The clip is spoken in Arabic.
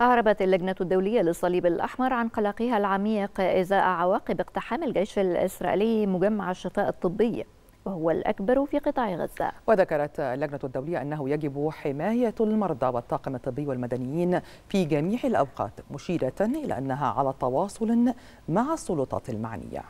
أعربت اللجنة الدولية للصليب الأحمر عن قلقها العميق إزاء عواقب اقتحام الجيش الإسرائيلي مجمع الشفاء الطبي وهو الأكبر في قطاع غزة وذكرت اللجنة الدولية أنه يجب حماية المرضى والطاقم الطبي والمدنيين في جميع الأوقات مشيرة إلى أنها على تواصل مع السلطات المعنية